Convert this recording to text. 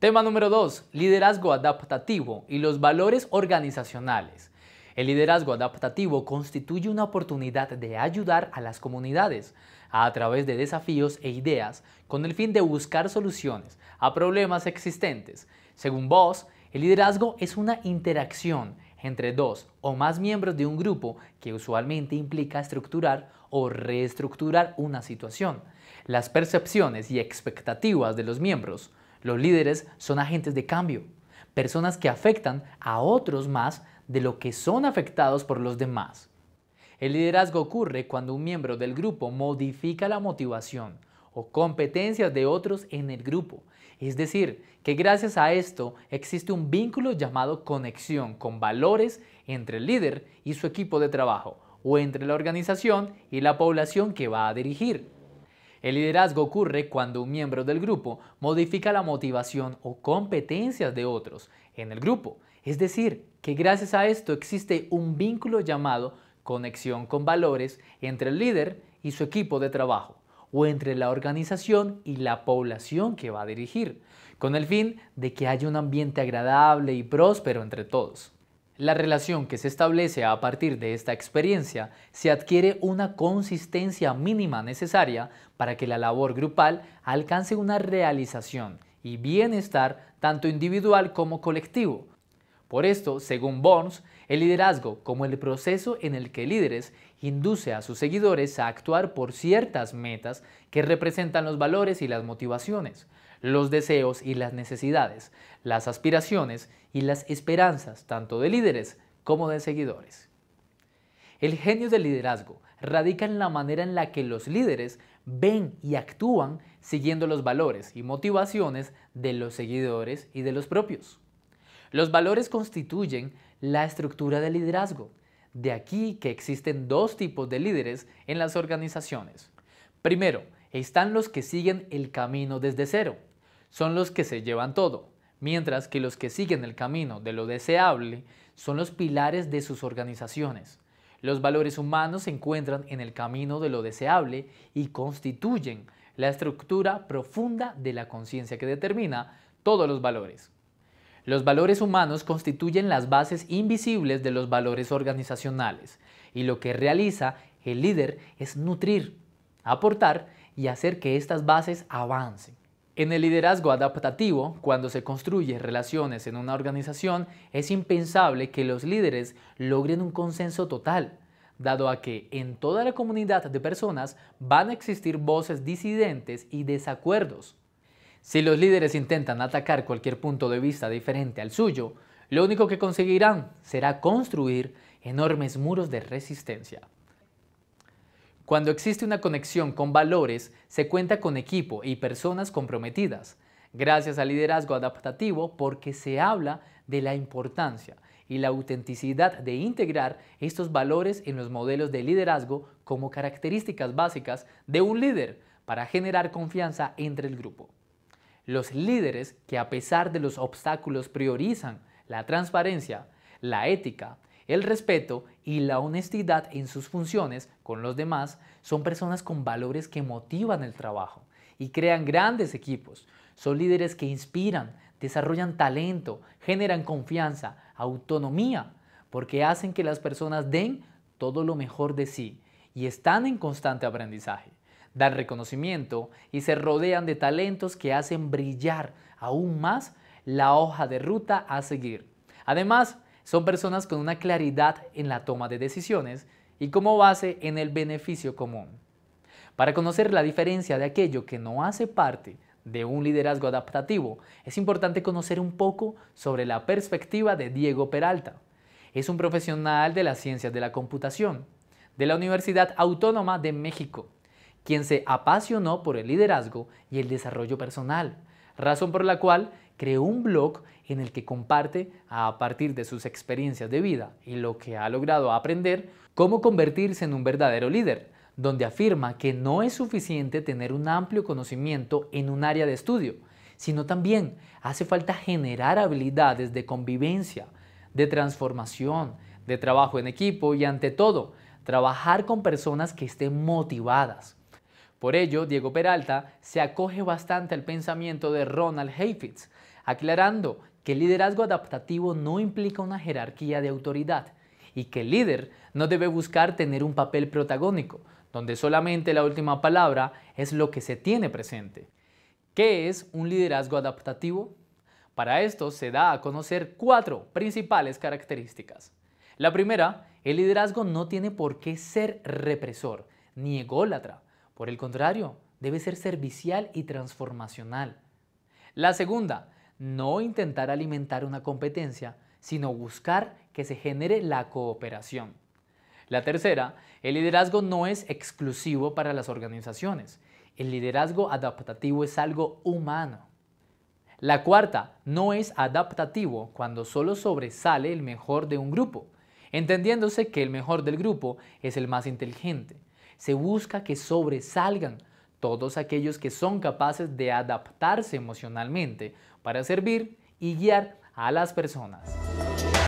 Tema número 2. Liderazgo adaptativo y los valores organizacionales. El liderazgo adaptativo constituye una oportunidad de ayudar a las comunidades a través de desafíos e ideas con el fin de buscar soluciones a problemas existentes. Según Voss, el liderazgo es una interacción entre dos o más miembros de un grupo que usualmente implica estructurar o reestructurar una situación, las percepciones y expectativas de los miembros, los líderes son agentes de cambio, personas que afectan a otros más de lo que son afectados por los demás. El liderazgo ocurre cuando un miembro del grupo modifica la motivación o competencias de otros en el grupo. Es decir, que gracias a esto existe un vínculo llamado conexión con valores entre el líder y su equipo de trabajo o entre la organización y la población que va a dirigir. El liderazgo ocurre cuando un miembro del grupo modifica la motivación o competencias de otros en el grupo. Es decir, que gracias a esto existe un vínculo llamado conexión con valores entre el líder y su equipo de trabajo o entre la organización y la población que va a dirigir, con el fin de que haya un ambiente agradable y próspero entre todos. La relación que se establece a partir de esta experiencia se adquiere una consistencia mínima necesaria para que la labor grupal alcance una realización y bienestar tanto individual como colectivo. Por esto, según Burns, el liderazgo como el proceso en el que líderes induce a sus seguidores a actuar por ciertas metas que representan los valores y las motivaciones, los deseos y las necesidades, las aspiraciones y las esperanzas tanto de líderes como de seguidores. El genio del liderazgo radica en la manera en la que los líderes ven y actúan siguiendo los valores y motivaciones de los seguidores y de los propios. Los valores constituyen la estructura del liderazgo. De aquí que existen dos tipos de líderes en las organizaciones. Primero, están los que siguen el camino desde cero, son los que se llevan todo, mientras que los que siguen el camino de lo deseable son los pilares de sus organizaciones. Los valores humanos se encuentran en el camino de lo deseable y constituyen la estructura profunda de la conciencia que determina todos los valores. Los valores humanos constituyen las bases invisibles de los valores organizacionales y lo que realiza el líder es nutrir, aportar y hacer que estas bases avancen. En el liderazgo adaptativo, cuando se construyen relaciones en una organización, es impensable que los líderes logren un consenso total, dado a que en toda la comunidad de personas van a existir voces disidentes y desacuerdos. Si los líderes intentan atacar cualquier punto de vista diferente al suyo, lo único que conseguirán será construir enormes muros de resistencia. Cuando existe una conexión con valores, se cuenta con equipo y personas comprometidas, gracias al liderazgo adaptativo porque se habla de la importancia y la autenticidad de integrar estos valores en los modelos de liderazgo como características básicas de un líder para generar confianza entre el grupo. Los líderes que a pesar de los obstáculos priorizan la transparencia, la ética, el respeto y la honestidad en sus funciones con los demás son personas con valores que motivan el trabajo y crean grandes equipos. Son líderes que inspiran, desarrollan talento, generan confianza, autonomía, porque hacen que las personas den todo lo mejor de sí y están en constante aprendizaje. Dan reconocimiento y se rodean de talentos que hacen brillar aún más la hoja de ruta a seguir. Además, son personas con una claridad en la toma de decisiones y como base en el beneficio común. Para conocer la diferencia de aquello que no hace parte de un liderazgo adaptativo, es importante conocer un poco sobre la perspectiva de Diego Peralta. Es un profesional de las ciencias de la computación de la Universidad Autónoma de México, quien se apasionó por el liderazgo y el desarrollo personal razón por la cual creó un blog en el que comparte a partir de sus experiencias de vida y lo que ha logrado aprender, cómo convertirse en un verdadero líder, donde afirma que no es suficiente tener un amplio conocimiento en un área de estudio, sino también hace falta generar habilidades de convivencia, de transformación, de trabajo en equipo y ante todo, trabajar con personas que estén motivadas por ello, Diego Peralta se acoge bastante al pensamiento de Ronald Heifetz, aclarando que el liderazgo adaptativo no implica una jerarquía de autoridad y que el líder no debe buscar tener un papel protagónico, donde solamente la última palabra es lo que se tiene presente. ¿Qué es un liderazgo adaptativo? Para esto se da a conocer cuatro principales características. La primera, el liderazgo no tiene por qué ser represor ni ególatra, por el contrario, debe ser servicial y transformacional. La segunda, no intentar alimentar una competencia, sino buscar que se genere la cooperación. La tercera, el liderazgo no es exclusivo para las organizaciones. El liderazgo adaptativo es algo humano. La cuarta, no es adaptativo cuando solo sobresale el mejor de un grupo, entendiéndose que el mejor del grupo es el más inteligente. Se busca que sobresalgan todos aquellos que son capaces de adaptarse emocionalmente para servir y guiar a las personas.